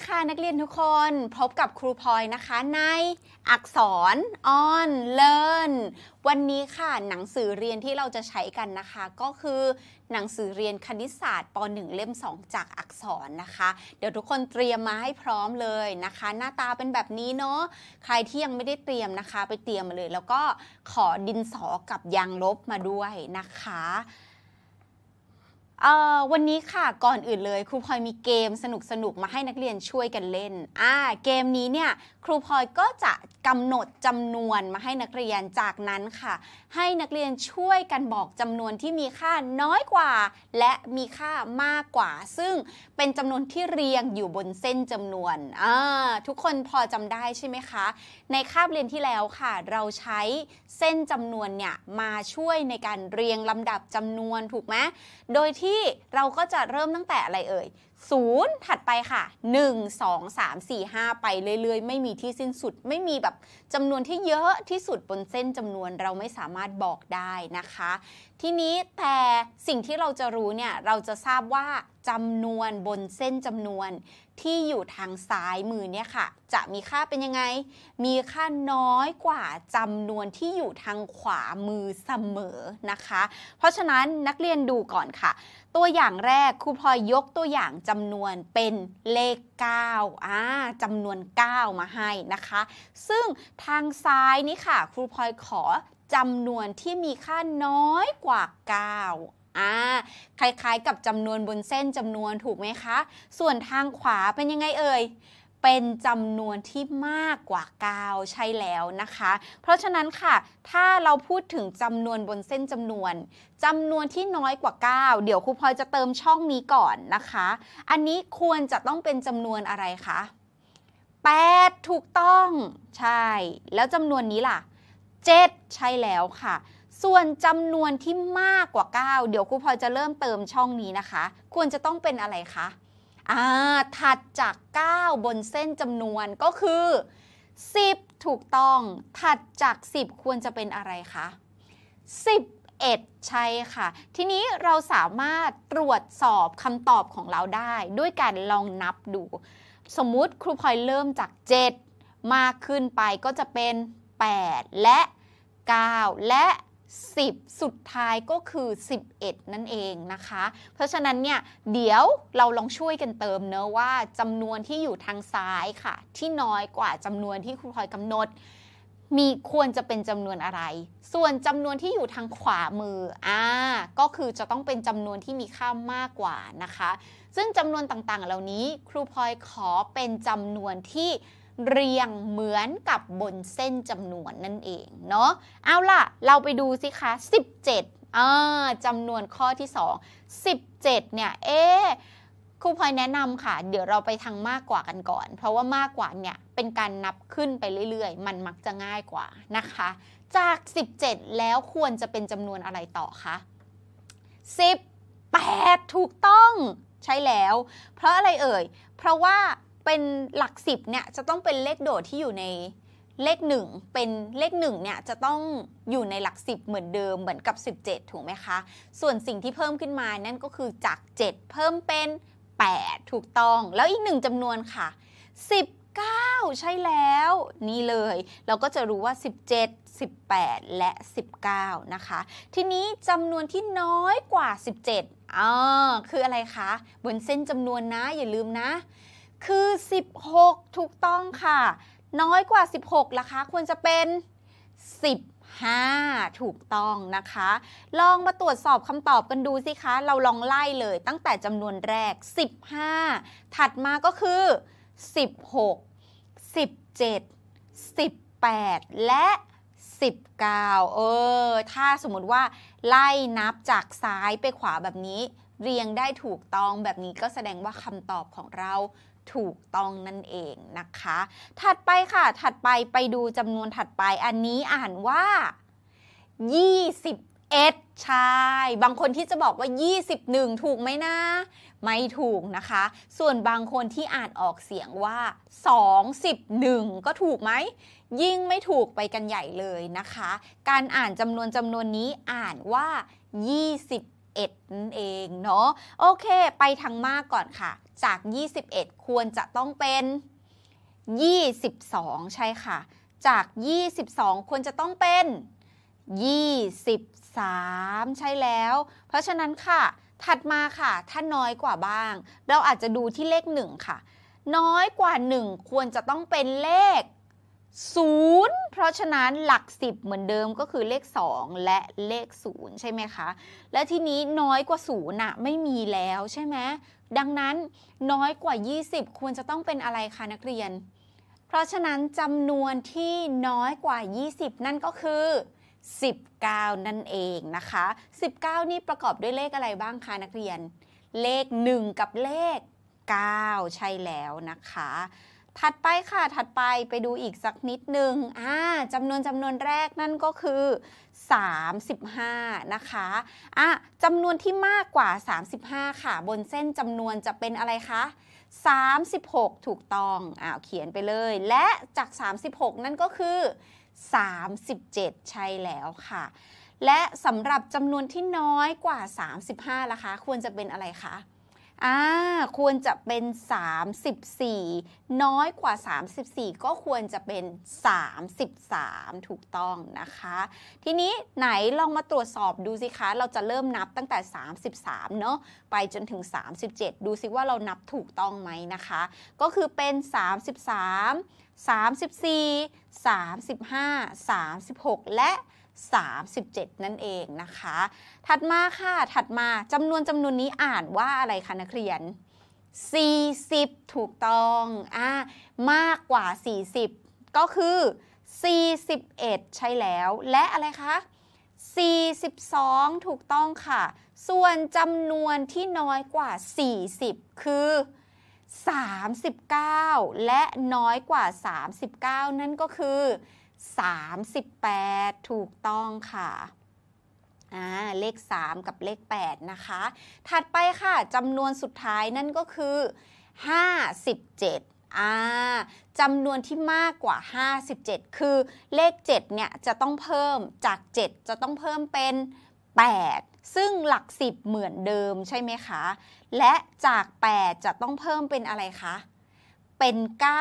ีค่ะนักเรียนทุกคนพบกับครูพลอยนะคะ ในอักษร on learn วันนี้ค่ะ หนังสือเรียนที่เราจะใช้กันนะคะ ก็คือหนังสือเรียนคณิตศาสตร์ป .1 เล่ม 2 จากอักษรนะคะ เดี๋ยวทุกคนเตรียมมาให้พร้อมเลยนะคะ หน้าตาเป็นแบบนี้เนาะใครที่ยังไม่ได้เตรียมนะคะ ไปเตรียมมาเลย แล้วก็ขอดินสอกับยางลบมาด้วยนะคะวันนี้ค่ะก่อนอื่นเลย ครูพลอยมีเกมสนุกสนุกมาให้นักเรียนช่วยกันเล่นอ่าเกมนี้เนี่ยครูพลอยก็จะกำหนดจำนวนมาให้นักเรียนจากนั้นค่ะ ให้นักเรียนช่วยกันบอกจำนวนที่มีค่าน้อยกว่า และมีค่ามากกว่า ซึ่งเป็นจำนวนที่เรียงอยู่บนเส้นจำนวนอ่าทุกคนพอจำได้ใช่ไหมคะ ในคาบเรียนที่แล้วค่ะ เราใช้เส้นจำนวนเนี่ยมาช่วยในการเรียงลำดับจำนวนถูกไหมโดยที่ที่เราก็จะเริ่มตั้งแต่อะไรเอ่ย ศูนย์ถัดไปค่ะ 1 2 3 4 5ไปเรื่อยๆ ไม่มีที่สิ้นสุด ไม่มีแบบจำนวนที่เยอะที่สุดบนเส้นจำนวนเราไม่สามารถบอกได้นะคะ ทีนี้แต่สิ่งที่เราจะรู้เนี่ยเราจะทราบว่าจำนวนบนเส้นจำนวนที่อยู่ทางซ้ายมือเนี่ยค่ะ จะมีค่าเป็นยังไง มีค่าน้อยกว่าจำนวนที่อยู่ทางขวามือเสมอนะคะ เพราะฉะนั้นนักเรียนดูก่อนค่ะ ตัวอย่างแรกครูพลอยยกตัวอย่างจำนวนเป็นเลข9อ่าจำนวน 9 มาให้นะคะ ซึ่งทางซ้ายนี่ค่ะ ครูพลอยขอจำนวนที่มีค่าน้อยกว่า 9อ่าคล้ายๆกับจำนวนบนเส้นจำนวนถูกไหมคะส่วนทางขวาเป็นยังไงเอ่ยเป็นจำนวนที่มากกว่า 9 ใช่แล้วนะคะ เพราะฉะนั้นค่ะ ถ้าเราพูดถึงจำนวนบนเส้นจำนวนจำนวนที่น้อยกว่า 9 เดี๋ยวครูพลอยจะเติมช่องนี้ก่อนนะคะ อันนี้ควรจะต้องเป็นจำนวนอะไรคะ8ถูกต้องใช่ แล้วจำนวนนี้ล่ะ7ใช่แล้วค่ะส่วนจำนวนที่มากกว่า 9 เดี๋ยวครูพลอยจะเริ่มเติมช่องนี้นะคะ ควรจะต้องเป็นอะไรคะ อ่า ถัดจาก 9 บนเส้นจำนวนก็คือ 10 ถูกต้อง ถัดจาก 10 ควรจะเป็นอะไรคะ11 ใช่ค่ะ ทีนี้เราสามารถตรวจสอบคำตอบของเราได้ ด้วยการลองนับดู สมมุติครูพลอยเริ่มจาก 7 มากขึ้นไปก็จะเป็น 8 และ 9 และ10สุดท้ายก็คือ 11 นั่นเองนะคะ เพราะฉะนั้นเนี่ยเดี๋ยวเราลองช่วยกันเติมเนอะว่าจำนวนที่อยู่ทางซ้ายค่ะ ที่น้อยกว่าจำนวนที่ครูพลอยกำหนด มีควรจะเป็นจำนวนอะไร ส่วนจำนวนที่อยู่ทางขวามืออ่าก็คือจะต้องเป็นจำนวนที่มีค่ามากกว่านะคะ ซึ่งจำนวนต่างๆ เหล่านี้ครูพลอยขอเป็นจำนวนที่เรียงเหมือนกับบนเส้นจำนวนนั่นเองเนาะ เอาล่ะเราไปดูสิคะ17อ่าจำนวนข้อที่ 2 17เนี่ย เอ๊ครูพลอยแนะนำค่ะ เดี๋ยวเราไปทางมากกว่ากันก่อน เพราะว่ามากกว่าเนี่ยเป็นการนับขึ้นไปเรื่อยๆ มันมักจะง่ายกว่านะคะ จาก 17 แล้วควรจะเป็นจำนวนอะไรต่อคะ18 ถูกต้องใช่แล้ว เพราะอะไรเอ่ยเพราะว่าเป็นหลักสิบเนี่ยจะต้องเป็นเลขโดดที่อยู่ในเลขหนึ่งเป็นเลขหนึ่งเนี่ยจะต้องอยู่ในหลักสิบเหมือนเดิมเหมือนกับ 17 ถูกไหมคะ ส่วนสิ่งที่เพิ่มขึ้นมานั่นก็คือจาก 7 เพิ่มเป็น 8 ถูกต้อง แล้วอีกหนึ่งจำนวนค่ะ 19 ใช่แล้ว นี่เลย เราก็จะรู้ว่า17 18 และ 19 นะคะ ทีนี้จำนวนที่น้อยกว่า 17อ่าคืออะไรคะ บนเส้นจำนวนนะ อย่าลืมนะคือ 16 ถูกต้องค่ะ น้อยกว่า 16ล่ะคะ ควรจะเป็น 15 ถูกต้องนะคะ ลองมาตรวจสอบคำตอบกันดูสิคะ เราลองไล่เลยตั้งแต่จำนวนแรก 15 ถัดมาก็คือ 16 17 18 และ 19 เออ ถ้าสมมติว่าไล่นับจากซ้ายไปขวาแบบนี้ เรียงได้ถูกต้องแบบนี้ก็แสดงว่าคำตอบของเราถูกต้องนั่นเองนะคะ ถัดไปค่ะ ถัดไปไปดูจำนวนถัดไปอันนี้อ่านว่า 21ใช่ บางคนที่จะบอกว่า 21 ถูกไหมนะ ไม่ถูกนะคะ ส่วนบางคนที่อ่านออกเสียงว่า 21 ก็ถูกไหม ยิ่งไม่ถูกไปกันใหญ่เลยนะคะ การอ่านจำนวนจำนวนนี้อ่านว่า 2 1 นั่นเอง เนาะ โอเค ไปทางมากก่อนค่ะจาก 21 ควรจะต้องเป็น 22 ใช่ค่ะ จาก 22 ควรจะต้องเป็น 23 ใช่แล้ว เพราะฉะนั้นค่ะ ถัดมาค่ะถ้าน้อยกว่าบ้าง เราอาจจะดูที่เลข 1 ค่ะ น้อยกว่า 1 ควรจะต้องเป็นเลข 0 เพราะฉะนั้นหลัก10เหมือนเดิมก็คือเลข 2 และเลข 0 ใช่ไหมคะและทีนี้น้อยกว่า0น่ะไม่มีแล้วใช่ไหมดังนั้นน้อยกว่า 20 ควรจะต้องเป็นอะไรคะนักเรียน เพราะฉะนั้นจำนวนที่น้อยกว่า 20 นั่นก็คือ 19 นั่นเองนะคะ 19 นี่ประกอบด้วยเลขอะไรบ้างคะนักเรียน เลข 1 กับเลข 9 ใช่แล้วนะคะถัดไปค่ะ ถัดไปไปดูอีกสักนิดนึง อ่าจำนวนจำนวนแรกนั่นก็คือ 35 นะคะ อ่ะจำนวนที่มากกว่า 35 ค่ะ บนเส้นจำนวนจะเป็นอะไรคะ36 ถูกต้องอ้าวเขียนไปเลย และจาก 36 นั่นก็คือ 37 ใช่แล้วค่ะ และสำหรับจำนวนที่น้อยกว่า 35ล่ะคะ ควรจะเป็นอะไรคะอ่าควรจะเป็น 34 น้อยกว่า 34 ก็ควรจะเป็น 33 ถูกต้องนะคะ ทีนี้ไหนลองมาตรวจสอบดูสิคะ เราจะเริ่มนับตั้งแต่ 33 เนาะไปจนถึง 37 ดูสิว่าเรานับถูกต้องไหมนะคะ ก็คือเป็น 33 34 35 36 และ37 นั่นเองนะคะ ถัดมาค่ะ ถัดมาจำนวนจำนวนนี้อ่านว่าอะไรคะนักเรียน 40 ถูกต้อง อ่า มากกว่า 40 ก็คือ 41 ใช่แล้ว และอะไรคะ 42 ถูกต้องค่ะ ส่วนจำนวนที่น้อยกว่า 40 คือ 39 และน้อยกว่า 39 นั่นก็คือ38 ถูกต้องค่ะ เลข 3 กับเลข 8 นะคะ ถัดไปค่ะจำนวนสุดท้ายนั่นก็คือ 57อ่าจำนวนที่มากกว่า 57 คือเลข 7 เนี่ยจะต้องเพิ่มจาก 7 จะต้องเพิ่มเป็น 8 ซึ่งหลัก 10 เหมือนเดิมใช่ไหมคะ และจาก 8 จะต้องเพิ่มเป็นอะไรคะเป็น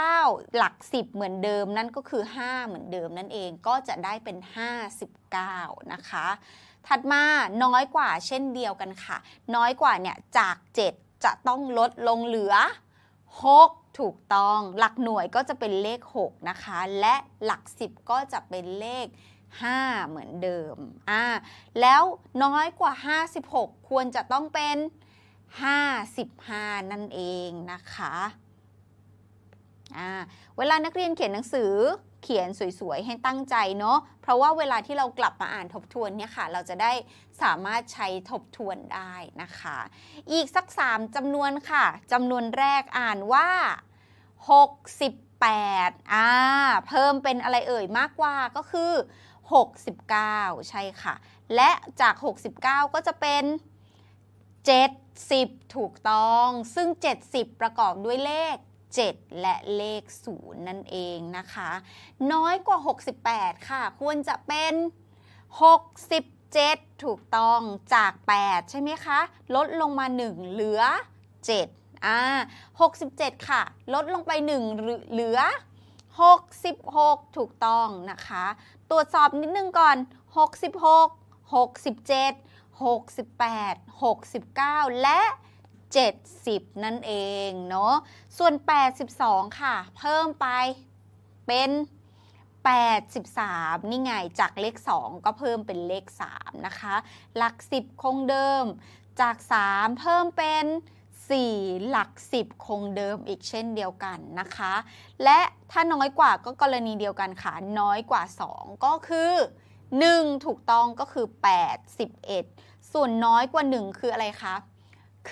9 หลัก 10 เหมือนเดิมนั่นก็คือ 5 เหมือนเดิมนั่นเองก็จะได้เป็น 59 นะคะ ถัดมาน้อยกว่าเช่นเดียวกันค่ะ น้อยกว่าเนี่ยจาก 7 จะต้องลดลงเหลือ 6 ถูกต้อง หลักหน่วยก็จะเป็นเลข 6 นะคะ และหลัก10ก็จะเป็นเลข 5 เหมือนเดิมอ่าแล้วน้อยกว่า 56 ควรจะต้องเป็น 55 นั่นเองนะคะเวลานักเรียนเขียนหนังสือเขียนสวยๆ ให้ตั้งใจเนาะเพราะว่าเวลาที่เรากลับมาอ่านทบทวนเนี่ยค่ะเราจะได้สามารถใช้ทบทวนได้นะคะ อีกสัก 3 จำนวนค่ะจำนวนแรกอ่านว่า 68อ่าเพิ่มเป็นอะไรเอ่ยมากกว่าก็คือ 69 ใช่ค่ะ และจาก 69 ก็จะเป็น 70 ถูกต้อง ซึ่ง 70 ประกอบด้วยเลข7 และเลข 0 นั่นเองนะคะ น้อยกว่า 68 ค่ะควรจะเป็น 67 ถูกต้องจาก 8 ใช่ไหมคะ ลดลงมา 1 เหลือ 7 อ่า 67 ค่ะ ลดลงไป 1 เหลือ 66 ถูกต้องนะคะตรวจสอบนิดนึงก่อน 66 67 68 69 และ70 นั่นเองเนาะ ส่วน 82 ค่ะ เพิ่มไปเป็น 83นี่ไงจากเลข 2 ก็เพิ่มเป็นเลข3นะคะหลัก10คงเดิมจาก 3 เพิ่มเป็น 4 หลัก10คงเดิมอีกเช่นเดียวกันนะคะ และถ้าน้อยกว่าก็กรณีเดียวกันค่ะน้อยกว่า 2 ก็คือ 1 ถูกต้องก็คือ 81 ส่วนน้อยกว่า 1 คืออะไรคะ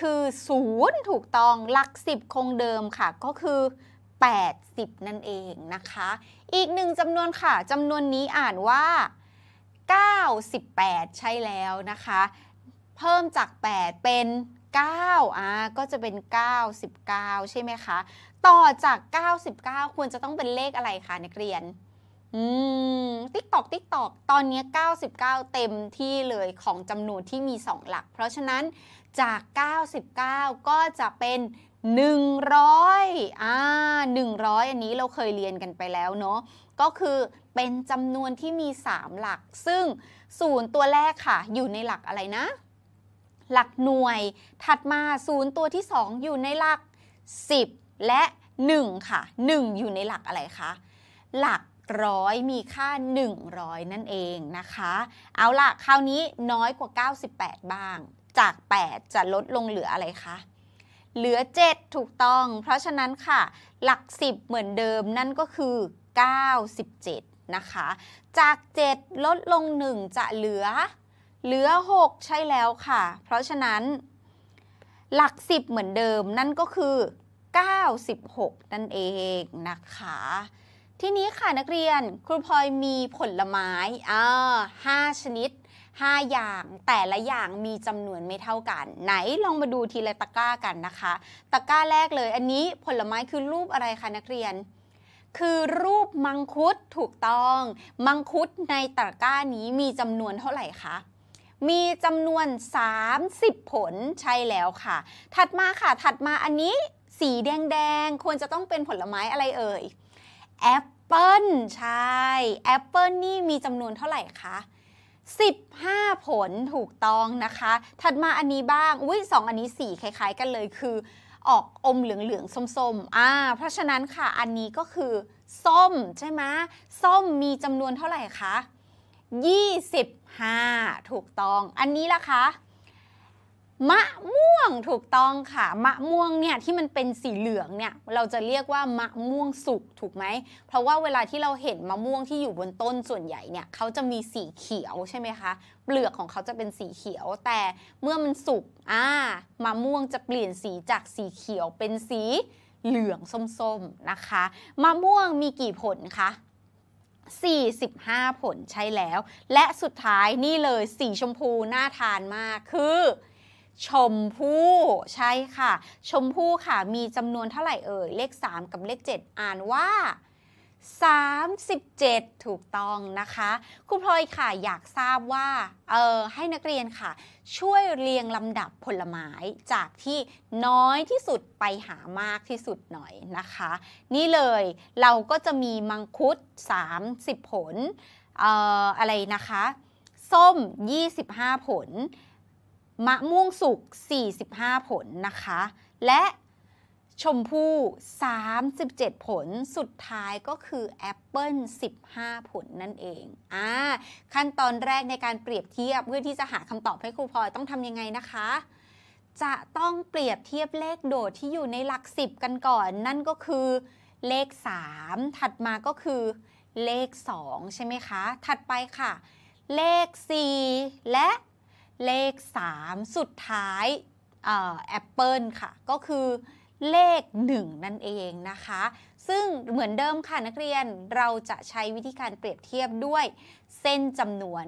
คือศูนย์ถูกต้องหลักสิบคงเดิมค่ะ ก็คือ 80 นั่นเองนะคะ อีกหนึ่งจำนวนค่ะจำนวนนี้อ่านว่า98ใช่แล้วนะคะ เพิ่มจาก 8 เป็น9อ่าก็จะเป็น 99 ใช่ไหมคะ ต่อจาก 99 ควรจะต้องเป็นเลขอะไรคะนักเรียนอืมติ๊กตอกติ๊กตอกตอนนี้ 99 เต็มที่เลยของจำนวนที่มี 2 หลัก เพราะฉะนั้นจาก 99 ก็จะเป็น 100 อ่า 100 อันนี้เราเคยเรียนกันไปแล้วเนาะ ก็คือเป็นจำนวนที่มี 3 หลัก ซึ่งศูนย์ตัวแรกค่ะ อยู่ในหลักอะไรนะ หลักหน่วย ถัดมาศูนย์ตัวที่ 2 อยู่ในหลัก 10 และ 1 ค่ะ 1 อยู่ในหลักอะไรคะ หลักร้อยมีค่า 100 นั่นเองนะคะ เอาล่ะคราวนี้น้อยกว่า 98 บ้างจาก8จะลดลงเหลืออะไรคะ เหลือ 7 ถูกต้อง เพราะฉะนั้นค่ะ หลัก 10 เหมือนเดิมนั่นก็คือ97นะคะ จาก 7 ลดลง 1 จะเหลือ เหลือ 6 ใช่แล้วค่ะ เพราะฉะนั้น หลัก 10 เหมือนเดิมนั่นก็คือ 96นั่นเองนะคะ ที่นี้ค่ะนักเรียนครูพลอยมีผลไม้อ่าห้าชนิด5 อย่าง แต่ละอย่างมีจำนวนไม่เท่ากัน ไหน ลองมาดูทีละตะกร้ากันนะคะ ตะกร้าแรกเลย อันนี้ผลไม้คือรูปอะไรคะนักเรียน คือรูปมังคุดถูกต้อง มังคุดในตะกร้านี้มีจำนวนเท่าไหร่คะมีจำนวน 30 ผลใช่แล้วค่ะ ถัดมาค่ะ ถัดมาอันนี้สีแดง ๆ ควรจะต้องเป็นผลไม้อะไรเอ่ยแอปเปิลใช่แอปเปิลนี่มีจำนวนเท่าไหร่คะ15 ผลถูกต้องนะคะ ถัดมาอันนี้บ้าง อุ้ยสองอันนี้สีคล้ายๆ กันเลยคือ ออกอมเหลืองๆส้มๆ อ่า เพราะฉะนั้นค่ะอันนี้ก็คือส้ม ใช่ไหมส้มมีจำนวนเท่าไหร่คะ 25 ถูกต้อง อันนี้ล่ะคะมะม่วงถูกต้องค่ะ มะม่วงเนี่ยที่มันเป็นสีเหลืองเนี่ย เราจะเรียกว่ามะม่วงสุกถูกไหม เพราะว่าเวลาที่เราเห็นมะม่วงที่อยู่บนต้นส่วนใหญ่เนี่ยเขาจะมีสีเขียวใช่ไหมคะ เปลือกของเขาจะเป็นสีเขียว แต่เมื่อมันสุก อ่ามะม่วงจะเปลี่ยนสีจากสีเขียว เป็นสีเหลืองส้มๆนะคะ มะม่วงมีกี่ผลคะ45ผลใช่แล้ว และสุดท้ายนี่เลย สีชมพูน่าทานมาก คือชมพู่ใช่ค่ะ ชมพู่ค่ะ มีจำนวนเท่าไหร่เอ่ย เลข 3 กับเลข 7 อ่านว่า 37 ถูกต้องนะคะครูพลอยค่ะอยากทราบว่า เออให้นักเรียนค่ะ ช่วยเรียงลำดับผลไม้จากที่น้อยที่สุดไปหามากที่สุดหน่อยนะคะ นี่เลยเราก็จะมีมังคุด 30 ผลอออะไรนะคะ ส้ม 25 ผลมะม่วงสุก 45 ผลนะคะ และชมพู่ 37 ผล สุดท้ายก็คือแอปเปิล15 ผลนั่นเอง อ่า ขั้นตอนแรกในการเปรียบเทียบเพื่อที่จะหาคำตอบให้ครูพลอยต้องทำยังไงนะคะ จะต้องเปรียบเทียบเลขโดดที่อยู่ในหลัก 10 กันก่อน นั่นก็คือเลข 3 ถัดมาก็คือเลข 2 ใช่ไหมคะ ถัดไปค่ะ เลข 4 และเลข 3 สุดท้ายแอปเปิลค่ะก็คือเลข 1 นั่นเองนะคะ ซึ่งเหมือนเดิมค่ะนักเรียนเราจะใช้วิธีการเปรียบเทียบด้วยเส้นจำนวน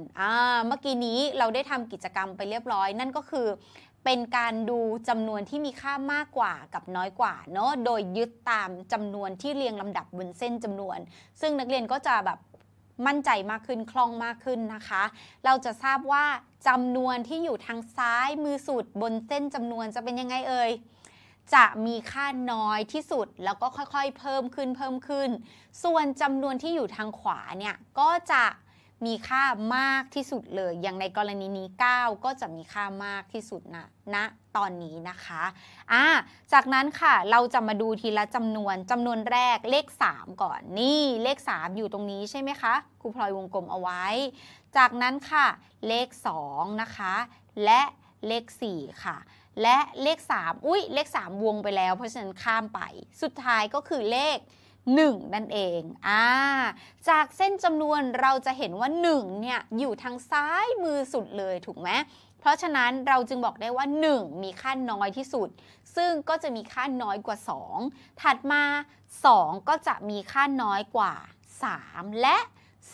เมื่อกี้นี้เราได้ทำกิจกรรมไปเรียบร้อย นั่นก็คือเป็นการดูจำนวนที่มีค่ามากกว่ากับน้อยกว่าเนาะโดยยึดตามจำนวนที่เรียงลำดับบนเส้นจำนวน ซึ่งนักเรียนก็จะแบบมั่นใจมากขึ้นคล่องมากขึ้นนะคะ เราจะทราบว่าจำนวนที่อยู่ทางซ้ายมือสุด บนเส้นจำนวนจะเป็นยังไงเอ่ยจะมีค่าน้อยที่สุดแล้วก็ค่อยๆ เพิ่มขึ้นเพิ่มขึ้น ส่วนจำนวนที่อยู่ทางขวาเนี่ย ก็จะมีค่ามากที่สุดเลย อย่างในกรณีนี้ 9 ก็จะมีค่ามากที่สุดนะณนะตอนนี้นะคะอ่าจากนั้นค่ะเราจะมาดูทีละจำนวนจำนวนแรกเลข 3 ก่อนนี่เลข 3 อยู่ตรงนี้ใช่ไหมคะครูพลอยวงกลมเอาไว้ จากนั้นค่ะเลข2นะคะและเลข4ค่ะและเลข 3 อุ้ยเลข 3 วงไปแล้วเพราะฉะนั้นข้ามไป สุดท้ายก็คือเลข1นั่นเอง อ่า จากเส้นจำนวนเราจะเห็นว่า1เนี่ยอยู่ทางซ้ายมือสุดเลยถูกไหม เพราะฉะนั้นเราจึงบอกได้ว่า 1 มีค่าน้อยที่สุด ซึ่งก็จะมีค่าน้อยกว่า 2 ถัดมา 2 ก็จะมีค่าน้อยกว่า 3 และ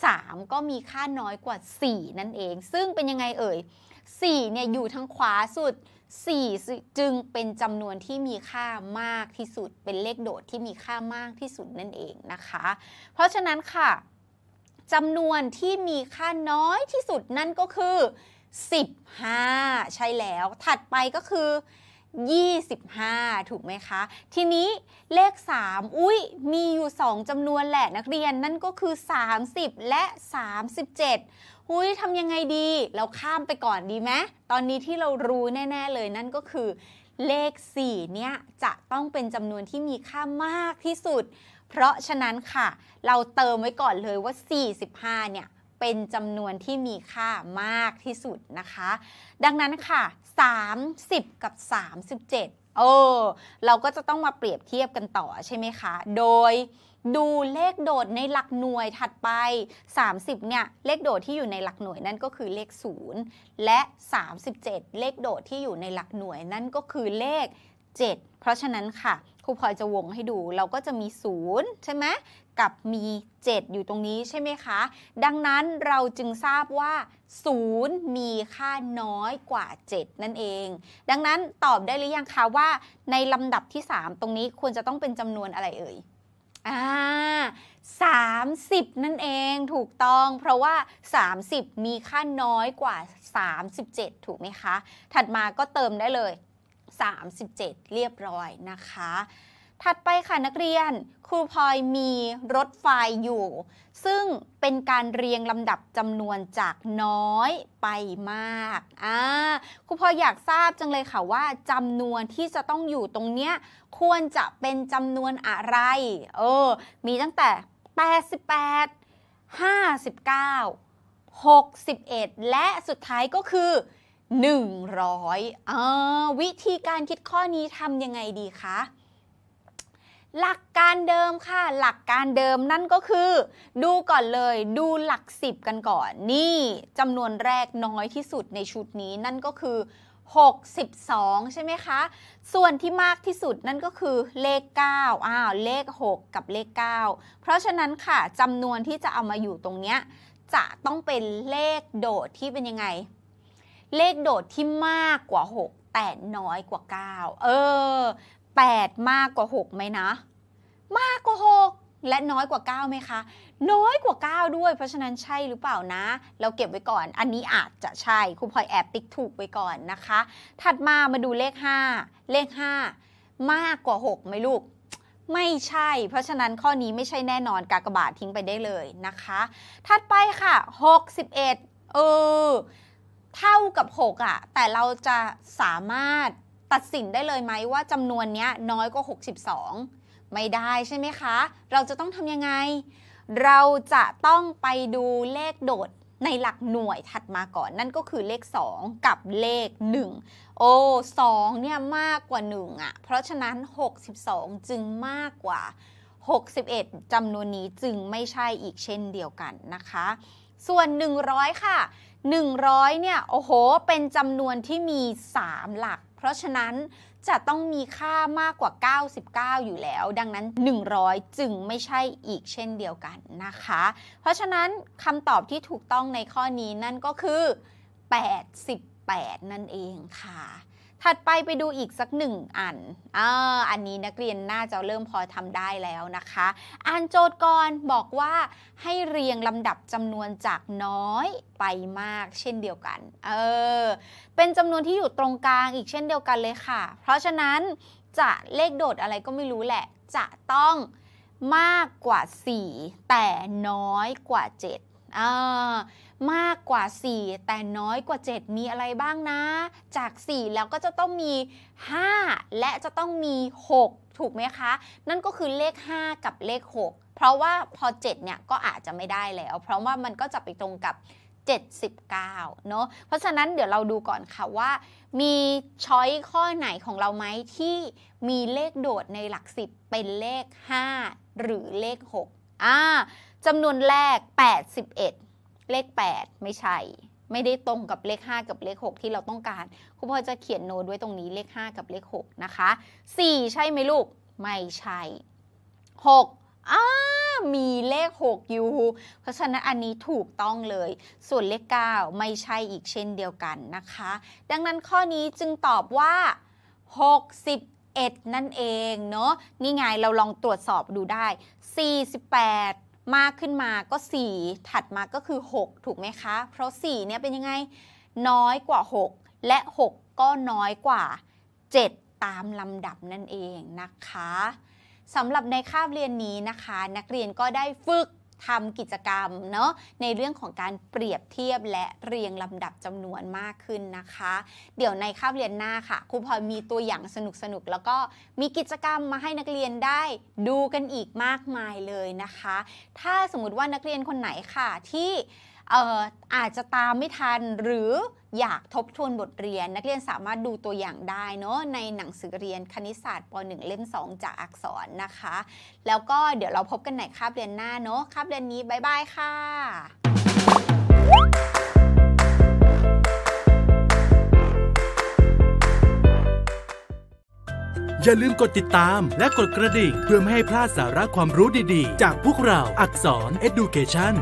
3 ก็มีค่าน้อยกว่า 4 นั่นเอง ซึ่งเป็นยังไงเอ่ย4เนี่ยอยู่ทางขวาสุด4 จึงเป็นจำนวนที่มีค่ามากที่สุด เป็นเลขโดดที่มีค่ามากที่สุดนั่นเองนะคะ เพราะฉะนั้นค่ะจำนวนที่มีค่าน้อยที่สุดนั่นก็คือ 15 ใช่แล้ว ถัดไปก็คือ25 ถูกไหมคะ ทีนี้เลข 3 อุ้ยมีอยู่ 2 จำนวนแหละ นักเรียนนั่นก็คือ 30 และ 37 อุ้ยทำยังไงดีเราข้ามไปก่อนดีไหมตอนนี้ที่เรารู้แน่ ๆ เลยนั่นก็คือเลข4เนี่ยจะต้องเป็นจำนวนที่มีค่ามากที่สุด เพราะฉะนั้นค่ะเราเติมไว้ก่อนเลยว่า 45 เนี่ยเป็นจำนวนที่มีค่ามากที่สุดนะคะ ดังนั้นค่ะ 30 กับ 37เออ เราก็จะต้องมาเปรียบเทียบกันต่อใช่ไหมคะ โดยดูเลขโดดในหลักหน่วยถัดไป 30เนี่ยเลขโดดที่อยู่ในหลักหน่วยนั่นก็คือเลข 0 และ 37 เลขโดดที่อยู่ในหลักหน่วยนั่นก็คือเลข 7 เพราะฉะนั้นค่ะครูพลอยจะวงให้ดู เราก็จะมี 0 ใช่ไหมกับมี 7 อยู่ตรงนี้ใช่ไหมคะ ดังนั้นเราจึงทราบว่า 0 มีค่าน้อยกว่า 7 นั่นเอง ดังนั้นตอบได้หรือยังคะว่าในลำดับที่ 3 ตรงนี้ควรจะต้องเป็นจำนวนอะไรเอ่ย อ่า30 นั่นเอง ถูกต้อง เพราะว่า 30 มีค่าน้อยกว่า 37 ถูกไหมคะ ถัดมาก็เติมได้เลย37 เรียบร้อยนะคะ ถัดไปค่ะนักเรียนครูพลอยมีรถไฟอยู่ ซึ่งเป็นการเรียงลำดับจำนวนจากน้อยไปมากอ่าครูพลอยอยากทราบจังเลยค่ะว่าจำนวนที่จะต้องอยู่ตรงเนี้ยควรจะเป็นจำนวนอะไร เออมีตั้งแต่ 88 59 61 และสุดท้ายก็คือ100 อ่วิธีการคิดข้อนี้ทำยังไงดีคะ หลักการเดิมค่ะ หลักการเดิมนั่นก็คือ ดูก่อนเลย ดูหลัก10กันก่อน นี่จำนวนแรกน้อยที่สุดในชุดนี้นั่นก็คือ62ใช่ไหมคะ ส่วนที่มากที่สุดนั่นก็คือเลข9อ้าว เลข 6 กับเลข 9 เพราะฉะนั้นค่ะจำนวนที่จะเอามาอยู่ตรงเนี้ยจะต้องเป็นเลขโดดที่เป็นยังไงเลขโดดที่มากกว่า6แต่น้อยกว่า 9 เออ 8 มากกว่า 6 ไหมนะ มากกว่า 6 และน้อยกว่า9ไหมคะ น้อยกว่า 9 ด้วยเพราะฉะนั้นใช่หรือเปล่านะ เราเก็บไว้ก่อน อันนี้อาจจะใช่คุณพลอยแอบติ๊กถูกไว้ก่อนนะคะ ถัดมามาดูเลข 5 เลข 5 มากกว่า6ไหมลูก ไม่ใช่ เพราะฉะนั้นข้อนี้ไม่ใช่แน่นอนกากบาททิ้งไปได้เลยนะคะ ถัดไปค่ะ 61 เออเท่ากับ6อะ่ะแต่เราจะสามารถตัดสินได้เลยไหมว่าจำนวนนี้น้อยกว่า 62 ไม่ได้ใช่ไหมคะ เราจะต้องทำยังไง เราจะต้องไปดูเลขโดดในหลักหน่วยถัดมาก่อนนั่นก็คือเลข 2 กับเลข 1 โอ้2เนี่ยมากกว่า1อะ่ะเพราะฉะนั้น 62 จึงมากกว่า 61จำนวนนี้จึงไม่ใช่อีกเช่นเดียวกันนะคะ ส่วน 100 ค่ะ100เนี่ยโอ้โห เป็นจำนวนที่มี 3 หลัก เพราะฉะนั้นจะต้องมีค่ามากกว่า 99 อยู่แล้ว ดังนั้น 100 จึงไม่ใช่อีกเช่นเดียวกันนะคะ เพราะฉะนั้นคำตอบที่ถูกต้องในข้อนี้นั่นก็คือ 88 นั่นเองค่ะถัดไปไปดูอีกสักหนึ่งอันออันนี้นักเรียนน่าจะเริ่มพอทำได้แล้วนะคะ อ่านโจทย์ก่อนบอกว่าให้เรียงลำดับจำนวนจากน้อยไปมากเช่นเดียวกัน เออ เป็นจำนวนที่อยู่ตรงกลางอีกเช่นเดียวกันเลยค่ะ เพราะฉะนั้นจะเลขโดดอะไรก็ไม่รู้แหละ จะต้องมากกว่า 4 แต่น้อยกว่า 7อ่ามากกว่า 4 แต่น้อยกว่า 7 มีอะไรบ้างนะ จาก 4 แล้วก็จะต้องมี 5 และจะต้องมี 6 ถูกไหมคะนั่นก็คือเลข 5 กับเลข 6 เพราะว่าพอ7เนี่ยก็อาจจะไม่ได้แล้ว เพราะว่ามันก็จะไปตรงกับ 79เนาะเพราะฉะนั้นเดี๋ยวเราดูก่อนค่ะว่ามีช้อยข้อไหนของเราไหมที่มีเลขโดดในหลักสิบเป็นเลข 5 หรือเลข6อ่าจำนวนแรก 81เลข 8 ไม่ใช่ ไม่ได้ตรงกับเลข5กับเลข 6 ที่เราต้องการครูพอจะเขียนโน้ตไว้ตรงนี้เลข 5 กับเลข 6 นะคะ 4 ใช่ไหมลูกไม่ใช่6อ้ามีเลข 6 อยู่ เพราะฉะนั้นอันนี้ถูกต้องเลย ส่วนเลข 9 ไม่ใช่อีกเช่นเดียวกันนะคะ ดังนั้นข้อนี้จึงตอบว่า60 1นั่นเองเนาะนี่ไง เราลองตรวจสอบดูได้ 48มากขึ้นมาก็ 4 ถัดมาก็คือ 6 ถูกไหมคะ เพราะ4เนี่ยเป็นยังไง น้อยกว่า 6 และ 6 ก็น้อยกว่า 7 ตามลำดับนั่นเองนะคะสำหรับในคาบเรียนนี้นะคะ นักเรียนก็ได้ฝึกทำกิจกรรมเนาะในเรื่องของการเปรียบเทียบและเรียงลำดับจำนวนมากขึ้นนะคะ เดี๋ยวในคาบเรียนหน้าค่ะครูพลอมีตัวอย่างสนุกสนุกแล้วก็มีกิจกรรมมาให้นักเรียนได้ดูกันอีกมากมายเลยนะคะ ถ้าสมมติว่านักเรียนคนไหนค่ะที่เอ่ออาจจะตามไม่ทันหรืออยากทบทวนบทเรียน นักเรียนสามารถดูตัวอย่างได้เนาะในหนังสือเรียนคณิตศาสตร์ป .1 เล่ม2จากอักษรนะคะ แล้วก็เดี๋ยวเราพบกันในคาบเรียนหน้าเนาะคาบเรียนนี้ บ๊ายบายค่ะ อย่าลืมกดติดตามและกดกระดิ่งเพื่อไม่ให้พลาดสาระความรู้ดีๆ จากพวกเราอักษร Education